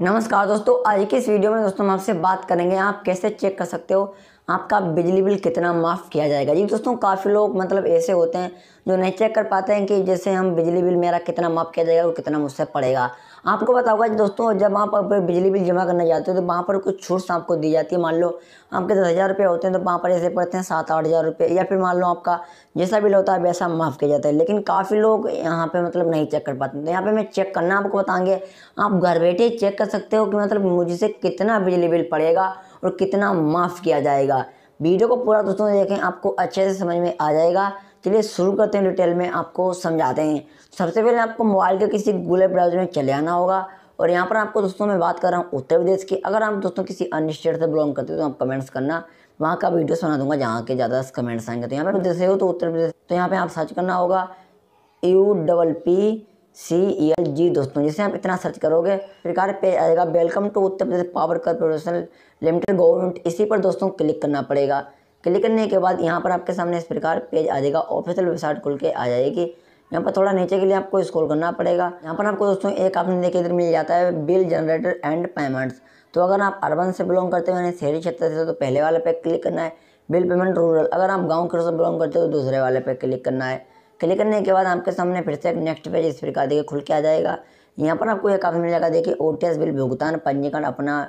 नमस्कार दोस्तों आज की इस वीडियो में दोस्तों हम आपसे बात करेंगे आप कैसे चेक कर सकते हो आपका बिजली बिल कितना माफ़ किया जाएगा जी दोस्तों काफ़ी लोग मतलब ऐसे होते हैं जो नहीं चेक कर पाते हैं कि जैसे हम बिजली बिल मेरा कितना माफ़ किया जाएगा और कितना मुझसे पड़ेगा आपको बताओगा दोस्तों जब आप बिजली बिल जमा करने जाते हो तो वहाँ पर कुछ छूट आपको दी जाती है मान लो आपके दस हज़ार रुपये होते हैं तो वहाँ पर ऐसे पड़ते हैं सात आठ हज़ार रुपये या फिर मान लो आपका जैसा बिल होता है वैसा माफ़ किया जाता है लेकिन काफ़ी लोग यहाँ पर मतलब नहीं चेक कर पाते तो यहाँ पर मैं चेक करना आपको बताएंगे आप घर बैठे चेक कर सकते हो कि मतलब मुझसे कितना बिजली बिल पड़ेगा और कितना माफ़ किया जाएगा वीडियो को पूरा दोस्तों देखें आपको अच्छे से समझ में आ जाएगा चलिए शुरू करते हैं डिटेल में आपको समझाते हैं सबसे पहले आपको मोबाइल के किसी गूगल ब्राउजर में चले आना होगा और यहाँ पर आपको दोस्तों मैं बात कर रहा हूँ उत्तर प्रदेश की अगर आप दोस्तों किसी अन्य स्टेट से बिलोंग करते हो तो आप कमेंट्स करना वहाँ का वीडियो सुना दूंगा जहाँ के ज़्यादा कमेंट्स आएंगे तो यहाँ पर जैसे हो तो उत्तर प्रदेश तो यहाँ पर आप सर्च करना होगा U double P C L जी दोस्तों जैसे आप इतना सर्च करोगे प्रकार पे आएगा welcome to Uttar Pradesh power corporation limited government इसी पर दोस्तों क्लिक करना पड़ेगा क्लिक करने के बाद यहाँ पर आपके सामने इस प्रकार पेज आ जाएगा ऑफिशियल वेबसाइट खुल के आ जाएगी यहाँ पर थोड़ा नीचे के लिए आपको स्क्रॉल करना पड़ेगा यहाँ पर आपको दोस्तों एक ऑप्शन देखिए इधर मिल जाता है बिल जनरेटर एंड पेमेंट्स तो अगर आप अर्बन से बिलोंग करते हो यानी शहरी क्षेत्र से तो पहले वाले पे क्लिक करना है बिल पेमेंट रूरल अगर आप गाँव के से बिलोंग करते हो तो दूसरे वाले पे क्लिक करना है क्लिक करने के बाद आपके सामने फिर से एक नेक्स्ट पेज इस प्रकार देखिए खुल के आ जाएगा यहाँ पर आपको एक ऑप्शन मिल जाएगा देखिए ओ बिल भुगतान पंजीकरण अपना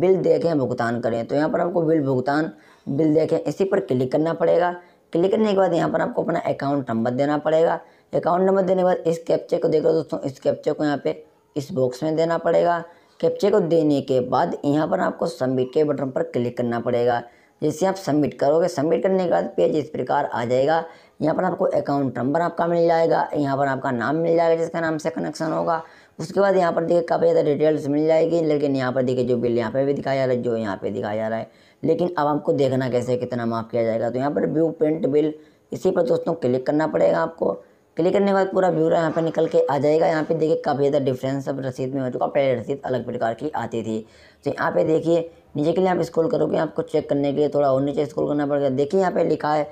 बिल देखें भुगतान करें तो यहाँ पर आपको बिल भुगतान बिल देखें इसी पर क्लिक करना पड़ेगा क्लिक करने के बाद यहाँ पर आपको अपना अकाउंट नंबर देना पड़ेगा अकाउंट नंबर देने के बाद इस कैप्चे को देख दोस्तों इस कैप्चे को यहाँ पे इस बॉक्स में देना पड़ेगा कैप्चे को देने के बाद यहाँ पर आपको सबमिट के बटन पर क्लिक करना पड़ेगा जैसे आप सबमिट करोगे सबमिट करने के बाद पेज इस प्रकार आ जाएगा यहाँ पर आपको अकाउंट नंबर आपका मिल जाएगा यहाँ पर आपका नाम मिल जाएगा जिसका नाम से कनेक्शन होगा उसके बाद यहाँ पर देखिए काफ़ी ज़्यादा डिटेल्स मिल जाएगी लेकिन यहाँ पर देखिए जो बिल यहाँ पे भी दिखाया जा रहा है जो यहाँ पे दिखाया जा रहा है लेकिन अब आपको देखना कैसे कितना माफ़ किया जाएगा तो यहाँ पर व्यू प्रिंट बिल इसी पर दोस्तों क्लिक करना पड़ेगा आपको क्लिक करने के बाद पूरा व्यू यहाँ पर निकल के आ जाएगा यहाँ पर देखिए काफ़ी ज़्यादा डिफरेंस अब रसीद में हो चुका पहले रसीद अलग प्रकार की आती थी तो यहाँ पे देखिए नीचे के लिए आप स्क्रॉल करोगे आपको चेक करने के लिए थोड़ा और नीचे स्क्रॉल करना पड़ेगा देखिए यहाँ पे लिखा है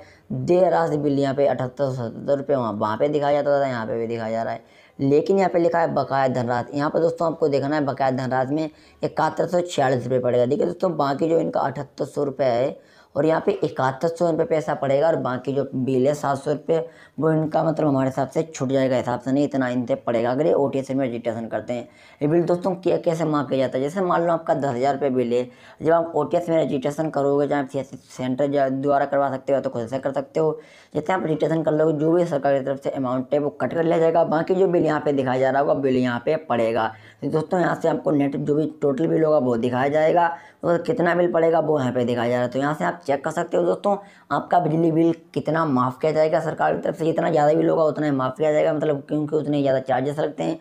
दे रास बिल यहाँ पे अठहत्तर सौ सतहत्तर रुपये वहाँ वहाँ पर दिखाया जाता था यहाँ पे भी दिखाया जा रहा है लेकिन यहाँ पे लिखा है बकाया धनराशि यहाँ पर दोस्तों आपको देखना है बकाया धनराशि में इकहत्तर सौ छियालीस रुपये पड़ेगा देखिए दोस्तों बाकी जो इनका अठहत्तर सौ रुपये है और यहाँ पे इकहत्तर सौ रुपये पैसा पड़ेगा और बाकी जो बिल है सात सौ रुपये वो इनका मतलब हमारे हिसाब से छूट जाएगा हिसाब से नहीं इतना इनसे पड़ेगा अगर ये ओ टी में रजिस्ट्रेशन करते हैं ये बिल दोस्तों क्या कैसे माफ़ किया जाता है जैसे मान लो आपका दस हज़ार रुपये बिल है जब आप ओ टी में रजिस्ट्रेशन करोगे चाहे सी सेंटर द्वारा करवा सकते हो तो खुद से कर सकते हो जैसे आप रजिस्ट्रेशन कर लोगे जो भी सरकार की तरफ से अमाउंट है वो कट कर लिया जाएगा बाकी जो बिल यहाँ पे दिखाया जा रहा होगा बिल यहाँ पर पड़ेगा तो दोस्तों यहाँ से आपको नेट जो भी टोटल बिल होगा वो दिखाया जाएगा और कितना बिल पड़ेगा वो यहाँ पर दिखाया जा रहा है तो यहाँ से आप चेक कर सकते हो दोस्तों आपका बिजली बिल कितना माफ़ किया जाएगा सरकार की तरफ से जितना ज़्यादा बिल होगा उतना ही माफ़ किया जाएगा मतलब क्योंकि उतने ज़्यादा चार्जेस लगते हैं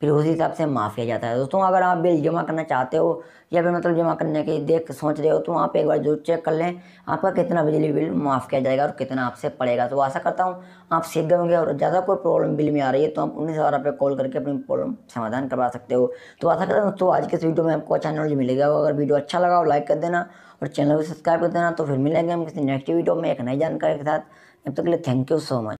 फिर उसी हिसाब से माफ़ किया जाता है दोस्तों अगर आप बिल जमा करना चाहते हो या फिर मतलब जमा करने की देख सोच रहे हो तो आप एक बार जरूर चेक कर लें आपका कितना बिजली बिल माफ़ किया जाएगा और कितना आपसे पड़ेगा तो आशा करता हूँ आप सीख गए होंगे और ज़्यादा कोई प्रॉब्लम बिल में आ रही है तो आप उन्नीस हज़ार रुपये कॉल करके अपनी प्रॉब्लम समाधान करवा सकते हो तो आशा करता हूँ दोस्तों आज के इस वीडियो में आपको अच्छा नॉलेज मिलेगा अगर वीडियो अच्छा लगा हो लाइक कर देना और चैनल को सब्सक्राइब कर देना तो फिर मिलेंगे हम किसी नेक्स्ट वीडियो में एक नई जानकारी के साथ तब तक के लिए थैंक यू सो मच